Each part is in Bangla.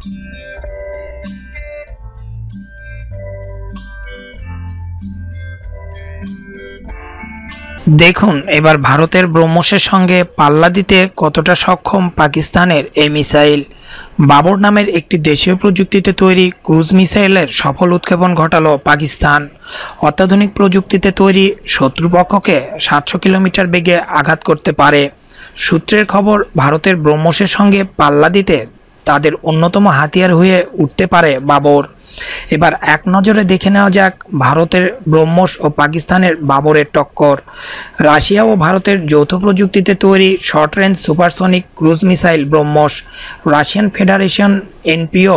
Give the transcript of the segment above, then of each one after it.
দেখুন এবার ভারতের ব্রহ্মসের সঙ্গে পাল্লা দিতে কতটা সক্ষম পাকিস্তানের এই মিসাইল বাবর নামের একটি দেশীয় প্রযুক্তিতে তৈরি ক্রুজ মিসাইলের সফল উৎক্ষেপণ ঘটালো পাকিস্তান অত্যাধুনিক প্রযুক্তিতে তৈরি শত্রুপক্ষকে সাতশো কিলোমিটার বেগে আঘাত করতে পারে সূত্রের খবর ভারতের ব্রহ্মসের সঙ্গে পাল্লা দিতে তাদের অন্যতম হাতিয়ার হয়ে উঠতে পারে বাবর এবার এক নজরে দেখে নেওয়া যাক ভারতের ব্রহ্মস ও পাকিস্তানের বাবরের টক্কর রাশিয়া ও ভারতের যৌথ প্রযুক্তিতে তৈরি short range supersonic cruise missile BrahMos Russian federation NPO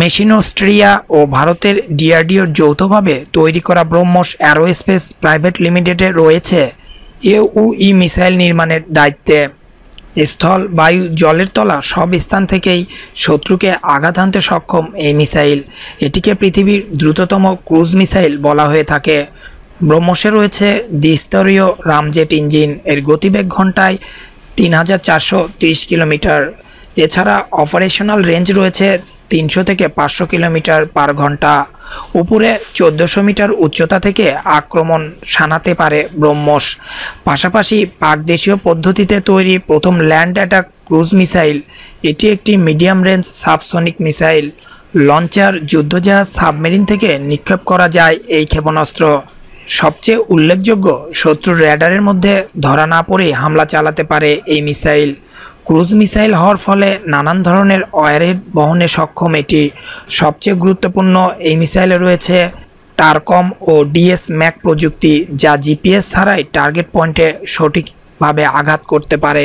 Mashinostroyeniya ও ভারতের ডিআরডিওর যৌথভাবে তৈরি করা ব্রহ্মস অ্যারোস্পেস প্রাইভেট লিমিটেডে রয়েছে এ মিসাইল নির্মাণের দায়িত্বে স্থল বায়ু জলের তলা সব স্থান থেকেই শত্রুকে আঘাত আনতে সক্ষম এই মিসাইল এটিকে পৃথিবীর দ্রুততম ক্রুজ মিসাইল বলা হয়ে থাকে ব্রহ্মসে রয়েছে দ্বিস্তরীয় রামজেট ইঞ্জিন এর গতিবেগ ঘন্টায় তিন হাজার চারশো তিরিশ কিলোমিটার এছাড়া অপারেশনাল রেঞ্জ রয়েছে তিনশো থেকে পাঁচশো কিলোমিটার পার ঘন্টা উপরে চোদ্দোশো মিটার উচ্চতা থেকে আক্রমণ সানাতে পারে ব্রহ্মস পাশাপাশি পাকদেশীয় পদ্ধতিতে তৈরি প্রথম ল্যান্ড অ্যাটাক ক্রুজ মিসাইল এটি একটি medium range subsonic missile launcher যুদ্ধজাহাজ সাবমেরিন থেকে নিক্ষেপ করা যায় এই ক্ষেপণাস্ত্র সবচেয়ে উল্লেখযোগ্য শত্রুর র্যাডারের মধ্যে ধরা না পড়ে হামলা চালাতে পারে এই মিসাইল ক্রুজ মিসাইল হওয়ার ফলে নানান ধরনের অয়ারেড বহনে সক্ষম এটি সবচেয়ে গুরুত্বপূর্ণ এই মিসাইলে রয়েছে টারকম ও ডিএস ম্যাক প্রযুক্তি যা জিপিএস ছাড়াই টার্গেট পয়েন্টে সঠিকভাবে আঘাত করতে পারে